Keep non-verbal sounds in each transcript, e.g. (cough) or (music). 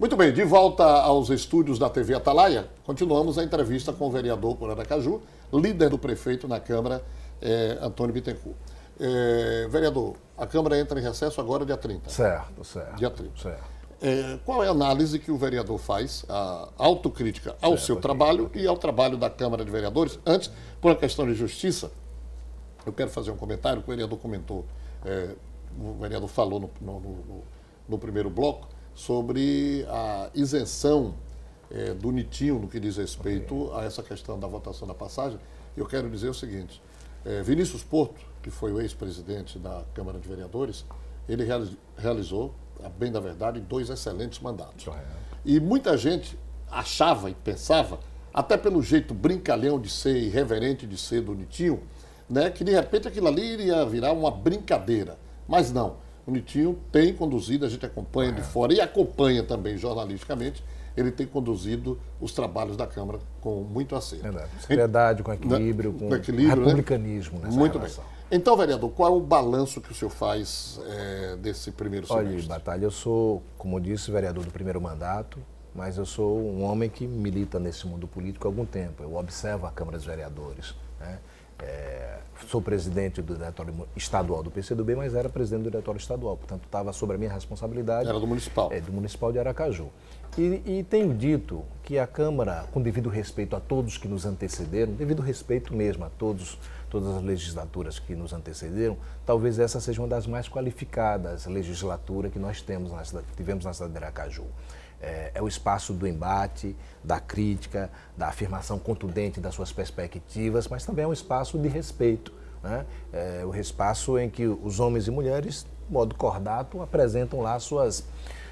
Muito bem, de volta aos estúdios da TV Atalaia, continuamos a entrevista com o vereador por Aracaju, líder do prefeito na Câmara, eh, Antônio Bittencourt. Eh, vereador, a Câmara entra em recesso agora dia 30. Certo, certo. Dia 30. Certo. Eh, qual é a análise que o vereador faz, a autocrítica ao certo, seu trabalho aqui. e ao trabalho da Câmara de Vereadores? Antes, por uma questão de justiça, eu quero fazer um comentário que o vereador comentou, eh, o vereador falou no, no, no, no primeiro bloco sobre a isenção é, do Nitinho no que diz respeito okay. a essa questão da votação da passagem. Eu quero dizer o seguinte: é, Vinícius Porto, que foi o ex-presidente da Câmara de Vereadores, ele realizou, a bem da verdade, dois excelentes mandatos. E muita gente achava e pensava, até pelo jeito brincalhão de ser, irreverente de ser do Nitinho, né, que de repente aquilo ali iria virar uma brincadeira. Mas não. Bonitinho tem conduzido, a gente acompanha de é. fora e acompanha também jornalisticamente ele tem conduzido os trabalhos da Câmara com muito acerto. Verdade. Seriedade, com né, equilíbrio, com, equilíbrio, né? republicanismo. Né? Muito relação. bem. Então, vereador, qual é o balanço que o senhor faz é, desse primeiro semestre? Olha, Batalha, eu sou, como disse, vereador do primeiro mandato, mas eu sou um homem que milita nesse mundo político há algum tempo. Eu observo a Câmara dos Vereadores. Né? É, sou presidente do diretório estadual do PCdoB, mas era presidente do diretório estadual, portanto estava sobre a minha responsabilidade. Era do municipal. É, do municipal de Aracaju. E, e, tenho dito que a Câmara, com devido respeito a todos que nos antecederam, devido respeito mesmo a todos, todas as legislaturas que nos antecederam, talvez essa seja uma das mais qualificadas legislaturas que nós temos na cidade, tivemos na cidade de Aracaju é, é o espaço do embate, da crítica, da afirmação contundente das suas perspectivas, mas também é um espaço de respeito. Né? É o espaço em que os homens e mulheres, de modo cordato, apresentam lá suas,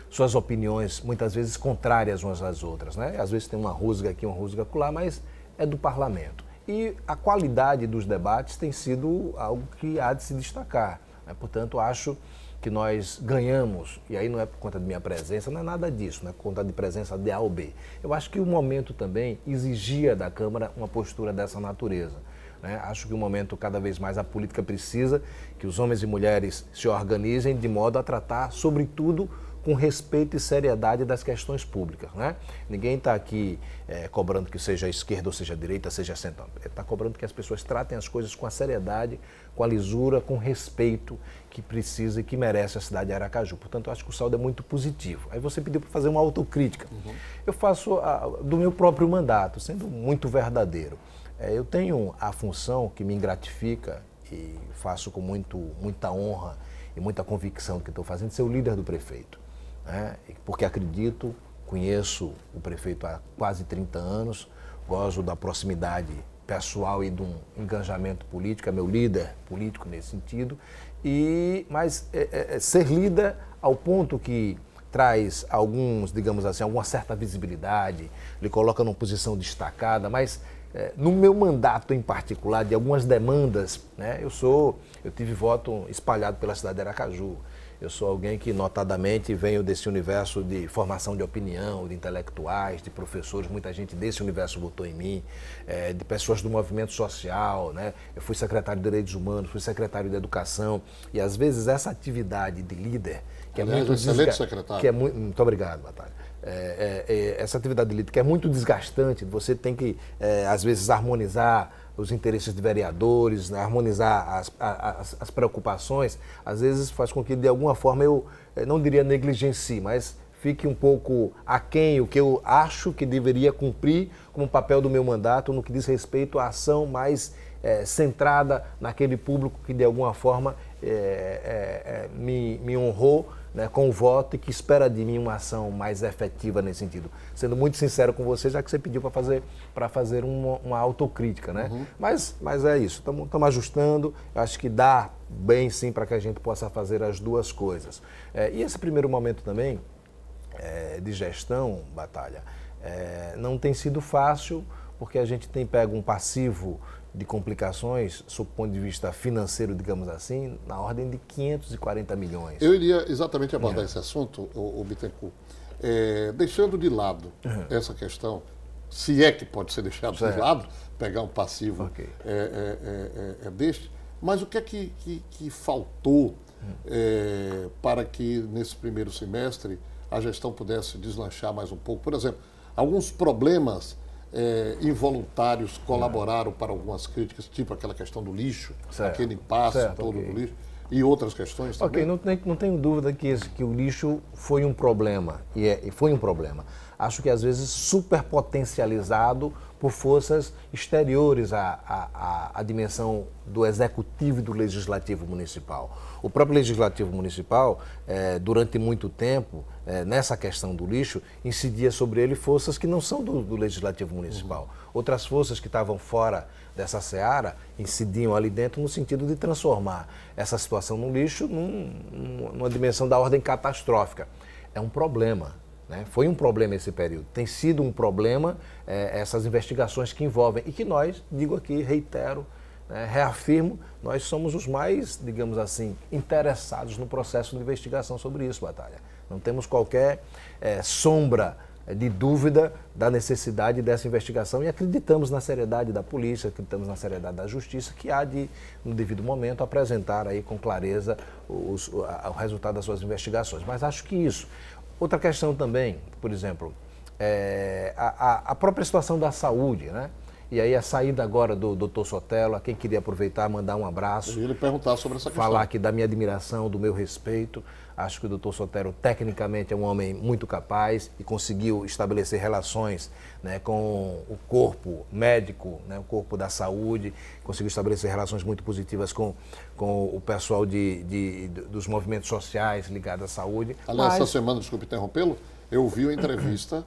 suas opiniões, muitas vezes contrárias umas às outras. Né? Às vezes tem uma rusga aqui, uma rusga acolá, mas é do parlamento. E a qualidade dos debates tem sido algo que há de se destacar. Né? Portanto, acho que nós ganhamos, e aí não é por conta de minha presença, não é nada disso, não é por conta de presença de A ou B. Eu acho que o momento também exigia da Câmara uma postura dessa natureza. Né? Acho que o momento, cada vez mais, a política precisa que os homens e mulheres se organizem de modo a tratar, sobretudo, com respeito e seriedade das questões públicas. Né? Ninguém está aqui é, cobrando que seja esquerda ou seja direita, seja centro. Está cobrando que as pessoas tratem as coisas com a seriedade, com a lisura, com o respeito que precisa e que merece a cidade de Aracaju. Portanto, eu acho que o saldo é muito positivo. Aí você pediu para fazer uma autocrítica. Uhum. Eu faço a, do meu próprio mandato, sendo muito verdadeiro. É, eu tenho a função que me gratifica e faço com muito, muita honra e muita convicção que estou fazendo, ser o líder do prefeito né? porque acredito, conheço o prefeito há quase 30 anos, gosto da proximidade pessoal e de um engajamento político, é meu líder político nesse sentido, e mas é, é, é ser líder ao ponto que traz alguns, digamos assim, alguma certa visibilidade, ele coloca numa posição destacada, mas é, no meu mandato em particular, de algumas demandas, né, eu sou, eu tive voto espalhado pela cidade de Aracaju, eu sou alguém que, notadamente, venho desse universo de formação de opinião, de intelectuais, de professores. Muita gente desse universo votou em mim, é, de pessoas do movimento social. Né? Eu fui secretário de Direitos Humanos, fui secretário de Educação. E, às vezes, essa atividade de líder, que é muito. Excelente desga... secretário. Que é muito... muito obrigado, Batalha. É, é, é, essa atividade de líder, que é muito desgastante, você tem que, é, às vezes, harmonizar os interesses de vereadores, né, harmonizar as, as, as, preocupações, às vezes faz com que, de alguma forma, eu eh, não diria negligencie, mas fique um pouco aquém o que eu acho que deveria cumprir como papel do meu mandato no que diz respeito à ação mais é, centrada naquele público que, de alguma forma, é, é, me, me honrou né, com o voto e que espera de mim uma ação mais efetiva nesse sentido. Sendo muito sincero com você, já é que você pediu para fazer, pra fazer uma, uma autocrítica. Né? Uhum. Mas, mas é isso, estamos ajustando, acho que dá bem sim para que a gente possa fazer as duas coisas. É, e esse primeiro momento também é, de gestão, Batalha, é, não tem sido fácil, porque a gente tem pego um passivo de complicações, sob o ponto de vista financeiro, digamos assim, na ordem de 540 milhões. Eu iria exatamente abordar é. esse assunto, o, o Bittencourt, é, deixando de lado uhum. essa questão, se é que pode ser deixado certo. de lado, pegar um passivo okay. É, é, é, deste, mas o que é que, que, que faltou uhum. para que nesse primeiro semestre a gestão pudesse deslanchar mais um pouco? Por exemplo, alguns problemas é, involuntários colaboraram para algumas críticas, tipo aquela questão do lixo, certo. aquele impasse certo, todo okay. do lixo, e outras questões também? Ok, não, tem, não tenho dúvida que, esse, que o lixo foi um problema, e, é, e foi um problema. Acho que às vezes superpotencializado por forças exteriores à, à, à, dimensão do executivo e do legislativo municipal. O próprio legislativo municipal, é, durante muito tempo, é, nessa questão do lixo, incidia sobre ele forças que não são do, do Legislativo Municipal. Uhum. Outras forças que estavam fora dessa seara incidiam ali dentro no sentido de transformar essa situação no lixo num, numa dimensão da ordem catastrófica. É um problema. Né? Foi um problema esse período. Tem sido um problema é, essas investigações que envolvem e que nós, digo aqui, reitero, né, reafirmo, nós somos os mais, digamos assim, interessados no processo de investigação sobre isso, Batalha. Não temos qualquer é, sombra de dúvida da necessidade dessa investigação e acreditamos na seriedade da polícia, acreditamos na seriedade da justiça, que há de, no devido momento, apresentar aí com clareza os, o, o resultado das suas investigações. Mas acho que isso. Outra questão também, por exemplo, é a, a, própria situação da saúde, né? E aí a saída agora do Dr. Sotelo, a quem queria aproveitar, mandar um abraço. E ele perguntar sobre essa questão. Falar aqui da minha admiração, do meu respeito. Acho que o Dr. Sotelo, tecnicamente, é um homem muito capaz e conseguiu estabelecer relações né, com o corpo médico, né, o corpo da saúde, conseguiu estabelecer relações muito positivas com, com o pessoal de, de dos movimentos sociais ligados à saúde. Aliás, Mas... essa semana, desculpe interrompê-lo, eu vi a entrevista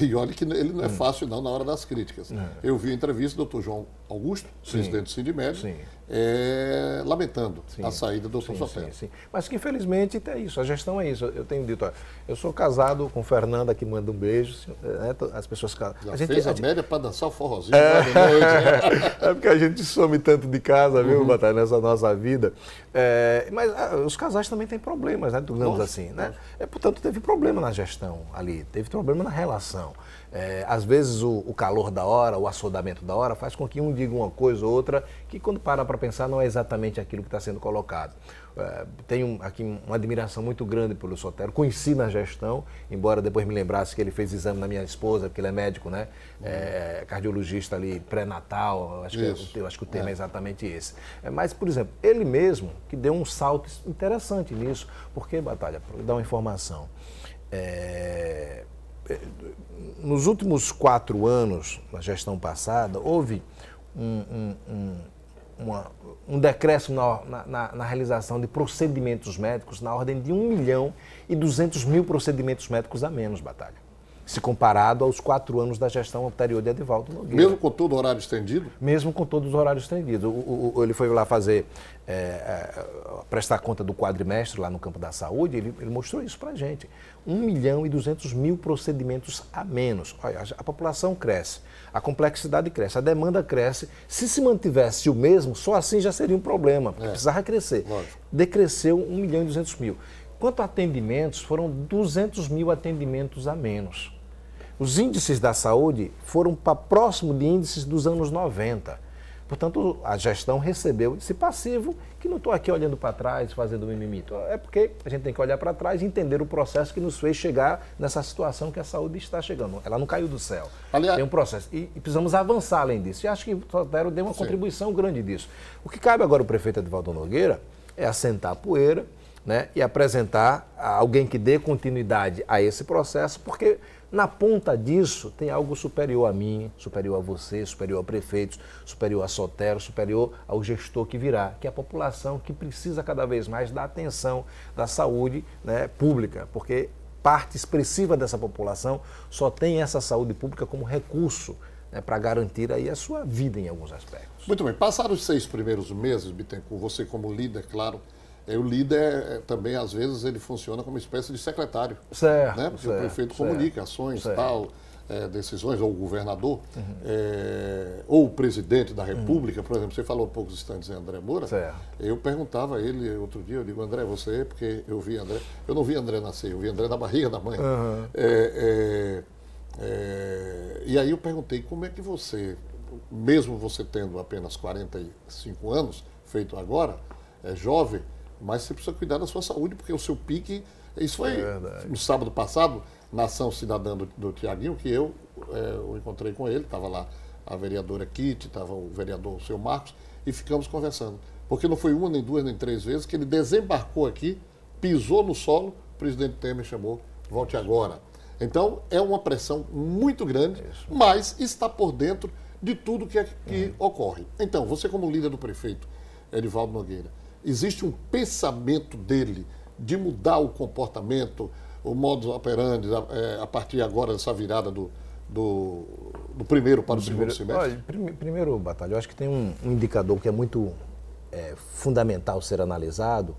e olha que ele não é fácil não na hora das críticas. É. Eu vi a entrevista do Dr. João Augusto, sim, presidente do Sindimed, é, lamentando sim, a saída do Dr. Sotero. Mas que infelizmente é isso, a gestão é isso. Eu tenho dito, ó, eu sou casado com Fernanda, que manda um beijo, né, as pessoas... Já a gente, fez a, a gente... média para dançar o forrozinho. É... Né? (laughs) é... porque a gente some tanto de casa, viu, uhum. Batalha, nessa nossa vida. É, mas ah, os casais também têm problemas, né, digamos nossa, assim, né? É, portanto, teve problema na gestão ali, teve problema na relação. É, às vezes o, o, calor da hora, o assodamento da hora, faz com que um diga uma coisa ou outra que, quando para para pensar, não é exatamente aquilo que está sendo colocado. É, tenho aqui uma admiração muito grande pelo Sotero, conheci na gestão, embora depois me lembrasse que ele fez exame na minha esposa, porque ele é médico, né? É, cardiologista ali, pré-natal, acho, que, é eu, acho que o é. termo é, exatamente esse. É, mas, por exemplo, ele mesmo que deu um salto interessante nisso, porque, Batalha, para dar uma informação. É, nos últimos quatro anos, na gestão passada, houve um, um, um, uma, um decréscimo na, na, na, realização de procedimentos médicos na ordem de 1 milhão e 200 mil procedimentos médicos a menos, Batalha se comparado aos quatro anos da gestão anterior de Edivaldo Nogueira. Mesmo com todo o horário estendido? Mesmo com todos os horários estendidos. O, o, o, ele foi lá fazer, é, é, prestar conta do quadrimestre lá no campo da saúde, ele, ele mostrou isso para a gente. 1 milhão e 200 mil procedimentos a menos. Olha, a, a população cresce, a complexidade cresce, a demanda cresce. Se se mantivesse o mesmo, só assim já seria um problema, porque é, precisava crescer. Lógico. Decresceu 1 milhão e 200 mil. Quanto a atendimentos, foram 200 mil atendimentos a menos. Os índices da saúde foram para próximo de índices dos anos 90. Portanto, a gestão recebeu esse passivo, que não estou aqui olhando para trás, fazendo mimimi. É porque a gente tem que olhar para trás e entender o processo que nos fez chegar nessa situação que a saúde está chegando. Ela não caiu do céu. Aliás, tem um processo. E, e precisamos avançar além disso. E acho que o Sotero deu uma sim. contribuição grande disso. O que cabe agora ao prefeito Edvaldo Nogueira é assentar a poeira né, e apresentar alguém que dê continuidade a esse processo, porque na ponta disso tem algo superior a mim, superior a você, superior a prefeitos, superior a Sotero, superior ao gestor que virá, que é a população que precisa cada vez mais da atenção da saúde né, pública, porque parte expressiva dessa população só tem essa saúde pública como recurso né, para garantir aí a sua vida em alguns aspectos. Muito bem, passaram os seis primeiros meses, Bittencourt, você como líder, claro, é, o líder é, é, também, às vezes, ele funciona como uma espécie de secretário. Certo. Né? Porque certo, o prefeito certo, comunica ações, certo. tal, é, decisões, ou o governador, uhum. é, ou o presidente da República, uhum. por exemplo, você falou há poucos instantes em André Moura. Eu perguntava a ele outro dia, eu digo, André, você, porque eu vi André, eu não vi André nascer, eu vi André na barriga da mãe. Uhum. É, e aí eu perguntei, como é que você, mesmo você tendo apenas 45 anos, feito agora, é jovem, mas você precisa cuidar da sua saúde, porque o seu pique. Isso foi é no sábado passado, na ação cidadã do, do Tiaguinho, que eu é, eu encontrei com ele, estava lá a vereadora Kitty, estava o vereador o seu Marcos, e ficamos conversando. Porque não foi uma, nem duas, nem três vezes que ele desembarcou aqui, pisou no solo, o presidente Temer chamou, volte agora. Então, é uma pressão muito grande, Isso. mas está por dentro de tudo que, é, que uhum. ocorre. Então, você como líder do prefeito, Edivaldo Nogueira, existe um pensamento dele de mudar o comportamento, o modo operandi a, é, a partir agora dessa virada do, do, do primeiro para o primeiro, segundo semestre? Olha, primeiro, Batalha, eu acho que tem um, um indicador que é muito é, fundamental ser analisado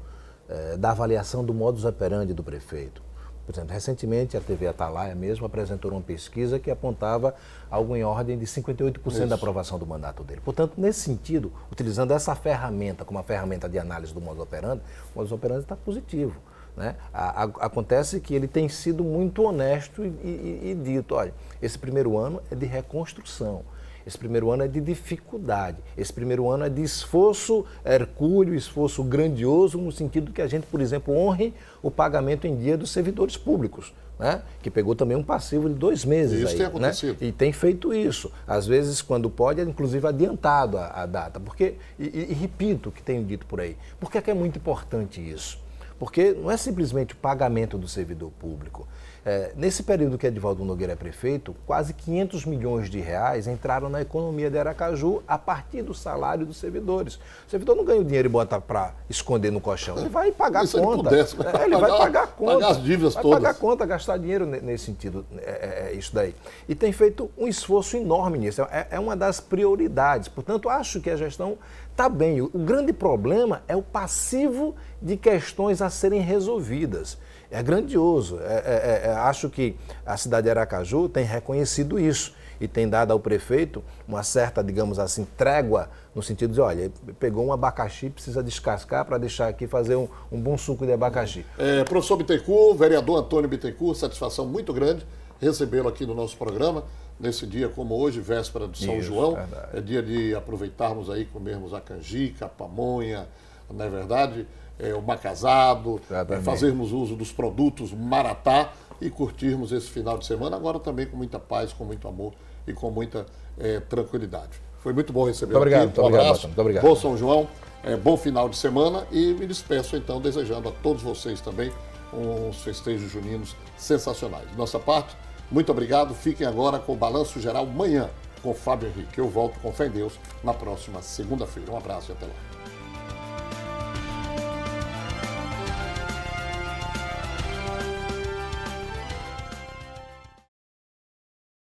é, da avaliação do modus operandi do prefeito. Por exemplo, recentemente a TV Atalaia mesmo apresentou uma pesquisa que apontava algo em ordem de 58% Isso. da aprovação do mandato dele. Portanto, nesse sentido, utilizando essa ferramenta como a ferramenta de análise do modus operandi, o modus operandi está positivo. Né? A, a, acontece que ele tem sido muito honesto e, e, e dito, olha, esse primeiro ano é de reconstrução. Esse primeiro ano é de dificuldade, esse primeiro ano é de esforço hercúleo, esforço grandioso, no sentido que a gente, por exemplo, honre o pagamento em dia dos servidores públicos. Né? que pegou também um passivo de dois meses. Isso aí, tem né? acontecido. Né? E tem feito isso. Às vezes, quando pode, é inclusive adiantado a, a data. Porque, e, e, repito o que tenho dito por aí, por é que é muito importante isso? Porque não é simplesmente o pagamento do servidor público. É, nesse período que Edvaldo Nogueira é prefeito, quase 500 milhões de reais entraram na economia de Aracaju a partir do salário dos servidores. O servidor não ganha o dinheiro e bota para esconder no colchão. Ele vai pagar a conta. É, né? Ele, pudesse, vai é, pagar, vai pagar conta. Pagar as dívidas vai todas. pagar conta, gastar dinheiro nesse sentido. É, é, é, isso daí. E tem feito um esforço enorme nisso. É, é uma das prioridades. Portanto, acho que a gestão está bem. O, o grande problema é o passivo de questões a serem resolvidas. É grandioso. É, é, é, é, acho que a cidade de Aracaju tem reconhecido isso e tem dado ao prefeito uma certa, digamos assim, trégua, no sentido de, olha, pegou um abacaxi, precisa descascar para deixar aqui fazer um, um, bom suco de abacaxi. É, professor Bittencourt, vereador Antônio Bittencourt, satisfação muito grande recebê-lo aqui no nosso programa, nesse dia como hoje, véspera de São Isso, João. Verdade. É dia de aproveitarmos aí, comermos a canjica, a pamonha, não é verdade? é, o Macasado, é, fazermos uso dos produtos Maratá e curtirmos esse final de semana, agora também com muita paz, com muito amor e com muita é, tranquilidade. Foi muito bom receber muito obrigado, aqui. Um obrigado, abraço. Muito obrigado. Bom São João, é, bom final de semana e me despeço então desejando a todos vocês também uns festejos juninos sensacionais. De nossa parte, muito obrigado. Fiquem agora com o Balanço Geral amanhã com Fábio Henrique. Eu volto com fé em Deus na próxima segunda-feira. Um abraço e até lá.